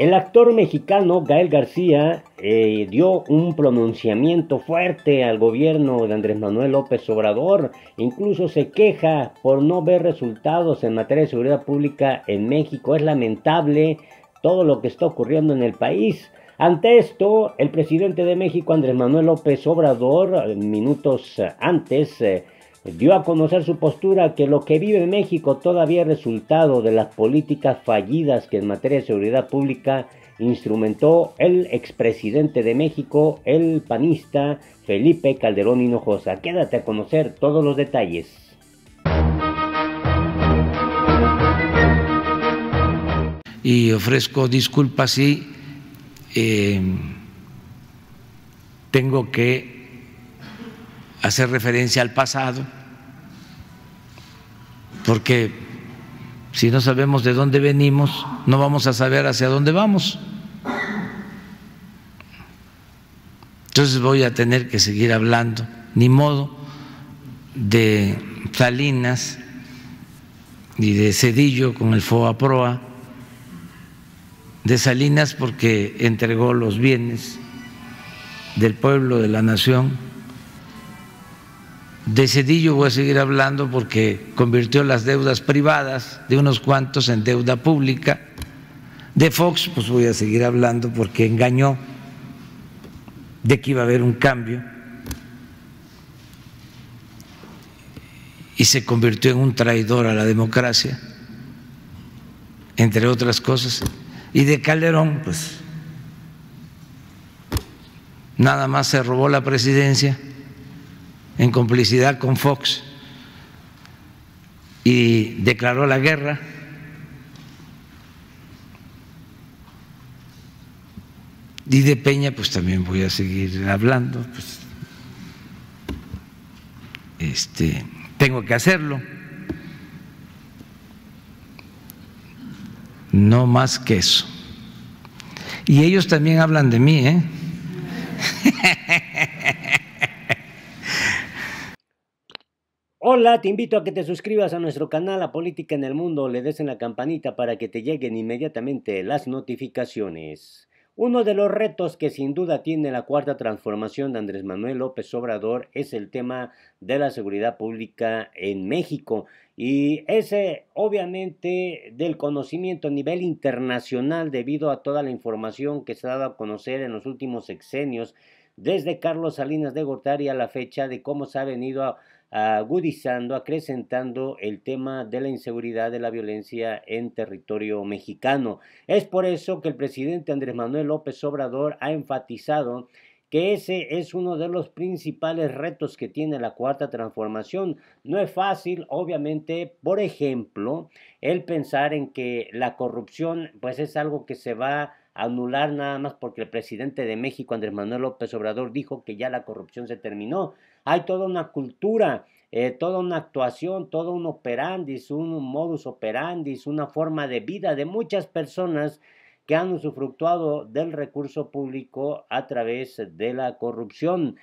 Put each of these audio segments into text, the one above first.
El actor mexicano Gael García eh, dio un pronunciamiento fuerte al gobierno de Andrés Manuel López Obrador, incluso se queja por no ver resultados en materia de seguridad pública en México. Es lamentable todo lo que está ocurriendo en el país. Ante esto, el presidente de México, Andrés Manuel López Obrador, minutos antes, eh, dio a conocer su postura que lo que vive México todavía es resultado de las políticas fallidas que en materia de seguridad pública instrumentó el expresidente de México, el panista Felipe Calderón Hinojosa. Quédate a conocer todos los detalles. Y ofrezco disculpas si eh, tengo que hacer referencia al pasado, porque si no sabemos de dónde venimos, no vamos a saber hacia dónde vamos. Entonces voy a tener que seguir hablando, ni modo, de Salinas y de Cedillo con el FOA Proa, de Salinas porque entregó los bienes del pueblo, de la nación de Cedillo voy a seguir hablando porque convirtió las deudas privadas de unos cuantos en deuda pública. De Fox, pues voy a seguir hablando porque engañó de que iba a haber un cambio y se convirtió en un traidor a la democracia, entre otras cosas. Y de Calderón, pues nada más se robó la presidencia en complicidad con Fox y declaró la guerra. Y de Peña, pues también voy a seguir hablando. Pues, este, tengo que hacerlo. No más que eso. Y ellos también hablan de mí, ¿eh? Hola, te invito a que te suscribas a nuestro canal La Política en el Mundo, le des en la campanita para que te lleguen inmediatamente las notificaciones. Uno de los retos que sin duda tiene la cuarta transformación de Andrés Manuel López Obrador es el tema de la seguridad pública en México y ese obviamente del conocimiento a nivel internacional debido a toda la información que se ha dado a conocer en los últimos sexenios desde Carlos Salinas de Gortari a la fecha de cómo se ha venido a agudizando, acrecentando el tema de la inseguridad de la violencia en territorio mexicano. Es por eso que el presidente Andrés Manuel López Obrador ha enfatizado que ese es uno de los principales retos que tiene la cuarta transformación. No es fácil, obviamente, por ejemplo, el pensar en que la corrupción pues es algo que se va a anular nada más porque el presidente de México, Andrés Manuel López Obrador, dijo que ya la corrupción se terminó hay toda una cultura, eh, toda una actuación, todo un operandis, un modus operandis, una forma de vida de muchas personas que han usufructuado del recurso público a través de la corrupción.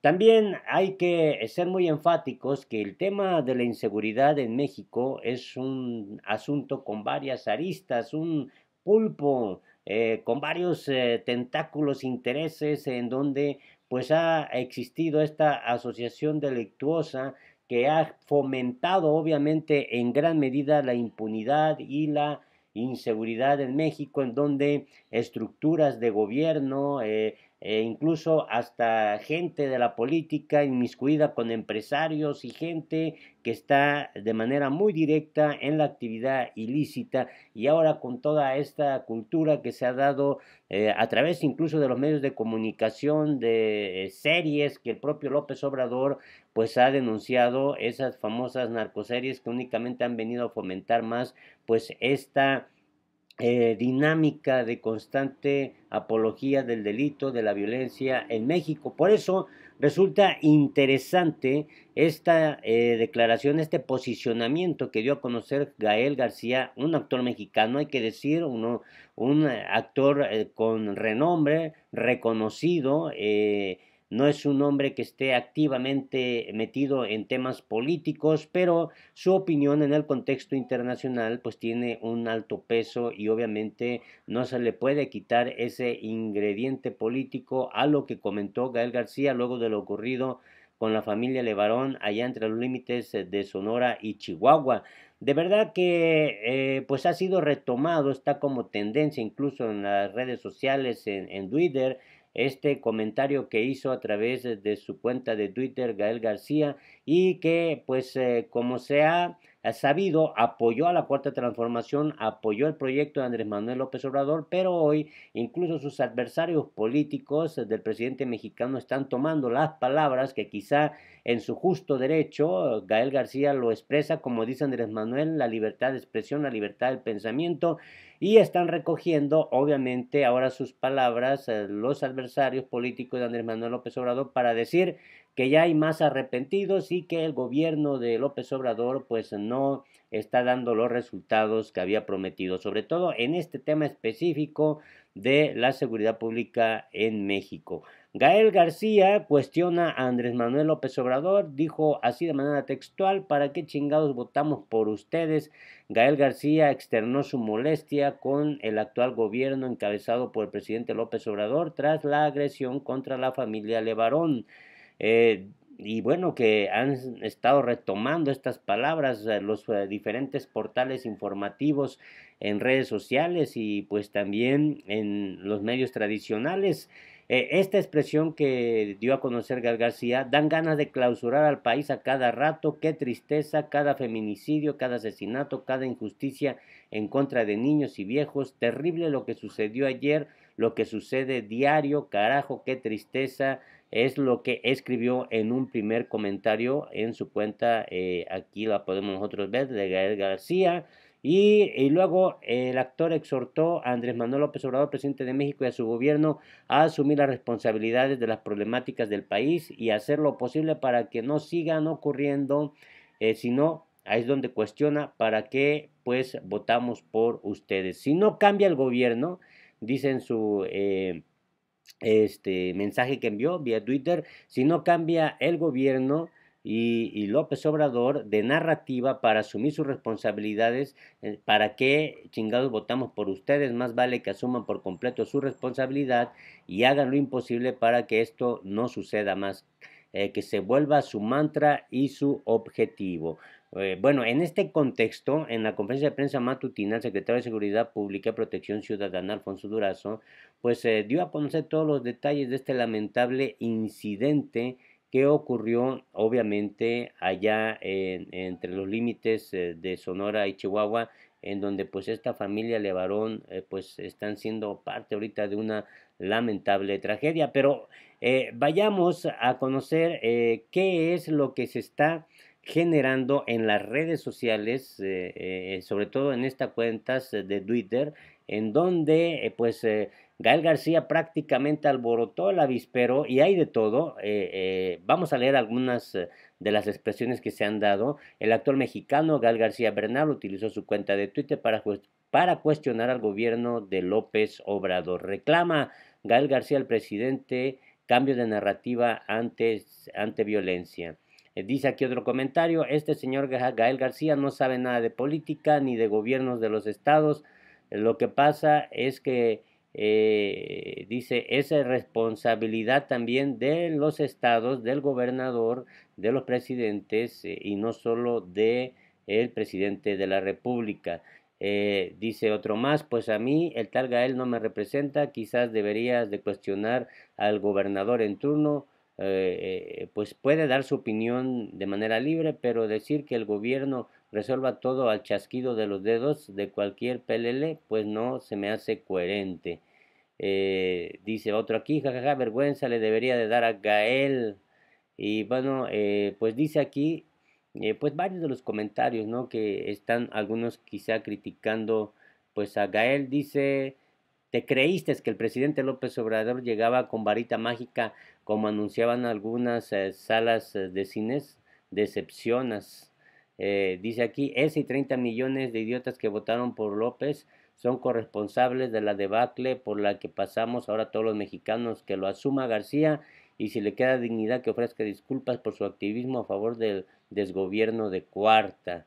También hay que ser muy enfáticos que el tema de la inseguridad en México es un asunto con varias aristas, un pulpo eh, con varios eh, tentáculos, intereses en donde pues ha existido esta asociación delictuosa que ha fomentado obviamente en gran medida la impunidad y la inseguridad en México, en donde estructuras de gobierno, eh, e incluso hasta gente de la política inmiscuida con empresarios y gente que está de manera muy directa en la actividad ilícita y ahora con toda esta cultura que se ha dado eh, a través incluso de los medios de comunicación, de eh, series que el propio López Obrador pues ha denunciado, esas famosas narcoseries que únicamente han venido a fomentar más pues esta eh, dinámica de constante apología del delito, de la violencia en México. Por eso resulta interesante esta eh, declaración, este posicionamiento que dio a conocer Gael García, un actor mexicano, hay que decir, uno, un actor eh, con renombre, reconocido no es un hombre que esté activamente metido en temas políticos, pero su opinión en el contexto internacional pues tiene un alto peso y obviamente no se le puede quitar ese ingrediente político a lo que comentó Gael García luego de lo ocurrido con la familia Levarón allá entre los límites de Sonora y Chihuahua. De verdad que eh, pues ha sido retomado, está como tendencia incluso en las redes sociales, en Twitter, este comentario que hizo a través de su cuenta de Twitter Gael García y que pues eh, como sea sabido, apoyó a la Cuarta Transformación, apoyó el proyecto de Andrés Manuel López Obrador, pero hoy incluso sus adversarios políticos eh, del presidente mexicano están tomando las palabras que quizá en su justo derecho, eh, Gael García lo expresa, como dice Andrés Manuel, la libertad de expresión, la libertad del pensamiento, y están recogiendo, obviamente, ahora sus palabras eh, los adversarios políticos de Andrés Manuel López Obrador para decir que ya hay más arrepentidos y que el gobierno de López Obrador pues no está dando los resultados que había prometido, sobre todo en este tema específico de la seguridad pública en México. Gael García cuestiona a Andrés Manuel López Obrador, dijo así de manera textual, ¿para qué chingados votamos por ustedes? Gael García externó su molestia con el actual gobierno encabezado por el presidente López Obrador tras la agresión contra la familia Levarón. Eh, y bueno, que han estado retomando estas palabras eh, los eh, diferentes portales informativos en redes sociales y pues también en los medios tradicionales. esta expresión que dio a conocer Gal García dan ganas de clausurar al país a cada rato, qué tristeza, cada feminicidio, cada asesinato, cada injusticia en contra de niños y viejos, terrible lo que sucedió ayer, lo que sucede diario, carajo, qué tristeza, es lo que escribió en un primer comentario en su cuenta, eh, aquí la podemos nosotros ver, de Gael García. Y, luego el actor exhortó a Andrés Manuel López Obrador, presidente de México y a su gobierno, a asumir las responsabilidades de las problemáticas del país y hacer lo posible para que no sigan ocurriendo, eh, Si sino ahí es donde cuestiona para qué pues votamos por ustedes. Si no cambia el gobierno, dice en su... Eh, este mensaje que envió vía Twitter, si no cambia el gobierno y, López Obrador de narrativa para asumir sus responsabilidades, eh, para qué chingados votamos por ustedes, más vale que asuman por completo su responsabilidad y hagan lo imposible para que esto no suceda más, eh, que se vuelva su mantra y su objetivo. Eh, bueno, en este contexto, en la conferencia de prensa matutina, el secretario de Seguridad Pública y Protección Ciudadana, Alfonso Durazo, pues eh, dio a conocer todos los detalles de este lamentable incidente que ocurrió, obviamente, allá entre los límites eh, de Sonora y Chihuahua, en donde pues esta familia Levarón pues están siendo parte ahorita de una lamentable tragedia. Pero vayamos a conocer qué es lo que se está generando en las redes sociales, eh, eh, sobre todo en estas cuentas eh, de Twitter, en donde pues Gael García prácticamente alborotó el avispero y hay de todo. vamos a leer algunas de las expresiones que se han dado. El actor mexicano Gael García Bernal utilizó su cuenta de Twitter para, cuestionar al gobierno de López Obrador. Reclama Gael García al presidente cambio de narrativa ante violencia. Eh, dice aquí otro comentario, este señor Gael García no sabe nada de política ni de gobiernos de los estados. Eh, lo que pasa es que eh, dice, es responsabilidad también de los estados, del gobernador, de los presidentes y no solo de el presidente de la república. dice otro más, pues a mí el tal Gael no me representa, quizás deberías de cuestionar al gobernador en turno eh, eh, pues puede dar su opinión de manera libre, pero decir que el gobierno resuelva todo al chasquido de los dedos de cualquier PLL, pues no se me hace coherente. Eh, dice otro aquí, jajaja, vergüenza le debería de dar a Gael. Y bueno, pues dice aquí, pues varios de los comentarios, ¿no? Que están algunos quizá criticando, pues a Gael dice te creíste que el presidente López Obrador llegaba con varita mágica, como anunciaban algunas eh, salas eh, de cines, decepcionas. Eh, dice aquí, ese y 30 millones de idiotas que votaron por López son corresponsables de la debacle por la que pasamos ahora todos los mexicanos, que lo asuma García y si le queda dignidad que ofrezca disculpas por su activismo a favor del desgobierno de Cuarta.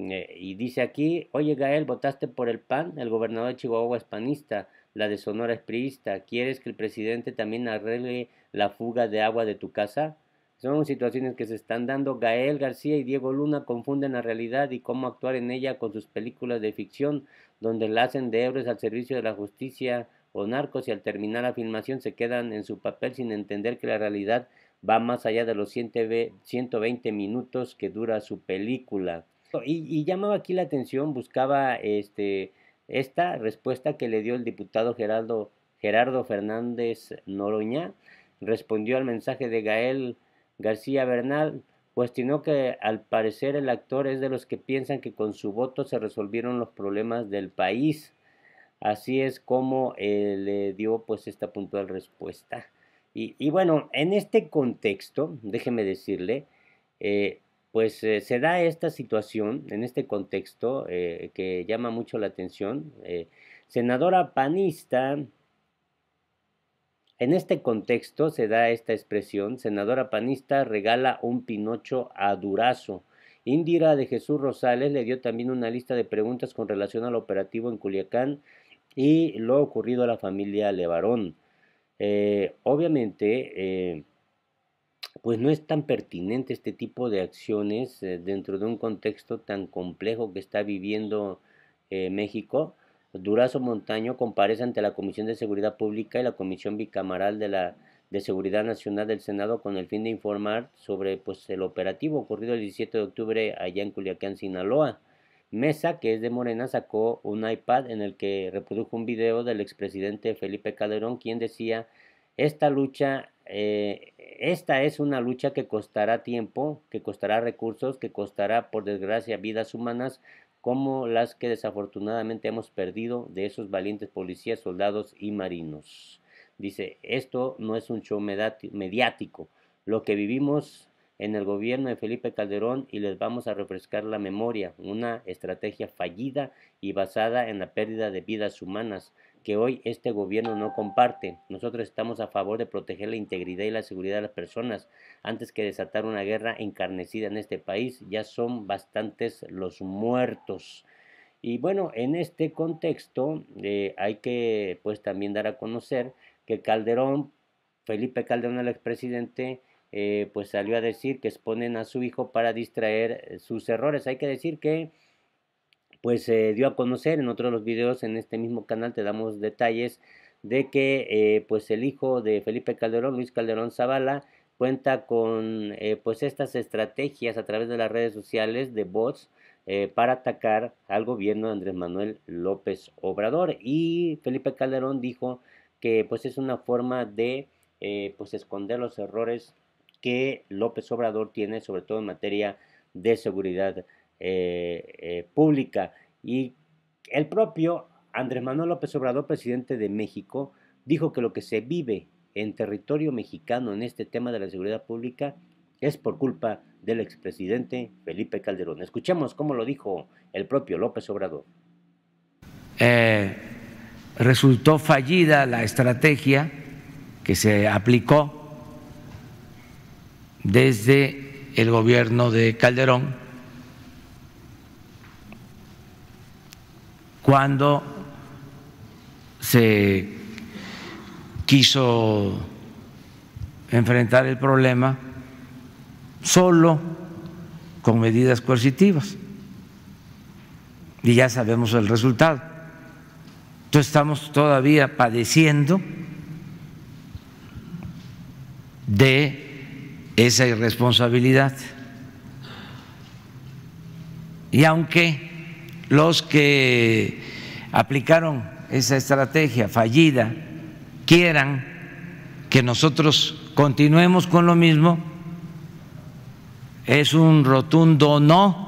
Eh, y dice aquí, oye Gael, votaste por el PAN, el gobernador de Chihuahua es panista, la de Sonora es priista, ¿quieres que el presidente también arregle la fuga de agua de tu casa? Son situaciones que se están dando. Gael García y Diego Luna confunden la realidad y cómo actuar en ella con sus películas de ficción, donde la hacen de héroes al servicio de la justicia o narcos y al terminar la filmación se quedan en su papel sin entender que la realidad va más allá de los 120 minutos que dura su película. Y, llamaba aquí la atención, buscaba este, esta respuesta que le dio el diputado Gerardo, Gerardo Fernández Noroña, respondió al mensaje de Gael García Bernal, cuestionó que al parecer el actor es de los que piensan que con su voto se resolvieron los problemas del país. Así es como eh, le dio pues esta puntual respuesta. Y, bueno, en este contexto, déjeme decirle, eh, pues eh, se da esta situación en este contexto eh, que llama mucho la atención. Eh, senadora panista, en este contexto se da esta expresión, senadora panista regala un pinocho a Durazo. Indira de Jesús Rosales le dio también una lista de preguntas con relación al operativo en Culiacán y lo ocurrido a la familia Levarón. obviamente, pues no es tan pertinente este tipo de acciones eh, dentro de un contexto tan complejo que está viviendo eh, México. Durazo Montaño comparece ante la Comisión de Seguridad Pública y la Comisión Bicamaral de la de Seguridad Nacional del Senado con el fin de informar sobre pues, el operativo ocurrido el 17 de octubre allá en Culiacán, Sinaloa. Mesa, que es de Morena, sacó un iPad en el que reprodujo un video del expresidente Felipe Calderón, quien decía, esta lucha eh, esta es una lucha que costará tiempo, que costará recursos, que costará, por desgracia, vidas humanas como las que desafortunadamente hemos perdido de esos valientes policías, soldados y marinos. Dice, esto no es un show mediático. Lo que vivimos en el gobierno de Felipe Calderón y les vamos a refrescar la memoria, una estrategia fallida y basada en la pérdida de vidas humanas, que hoy este gobierno no comparte. Nosotros estamos a favor de proteger la integridad y la seguridad de las personas antes que desatar una guerra encarnecida en este país. Ya son bastantes los muertos. Y bueno, en este contexto eh, hay que pues también dar a conocer que Calderón, Felipe Calderón, el expresidente, eh, pues salió a decir que exponen a su hijo para distraer sus errores. Hay que decir que pues dio a conocer en otro de los videos en este mismo canal te damos detalles de que eh, pues el hijo de Felipe Calderón, Luis Calderón Zavala, cuenta con eh, pues estas estrategias a través de las redes sociales de bots eh, para atacar al gobierno de Andrés Manuel López Obrador y Felipe Calderón dijo que pues es una forma de pues esconder los errores que López Obrador tiene sobre todo en materia de seguridad eh, eh, pública. Y el propio Andrés Manuel López Obrador, presidente de México, dijo que lo que se vive en territorio mexicano en este tema de la seguridad pública es por culpa del expresidente Felipe Calderón. escuchemos cómo lo dijo el propio López Obrador. Eh, resultó fallida la estrategia que se aplicó desde el gobierno de Calderón cuando se quiso enfrentar el problema solo con medidas coercitivas. Y ya sabemos el resultado. Entonces estamos todavía padeciendo de esa irresponsabilidad. Y aunque los que aplicaron esa estrategia fallida quieran que nosotros continuemos con lo mismo, es un rotundo no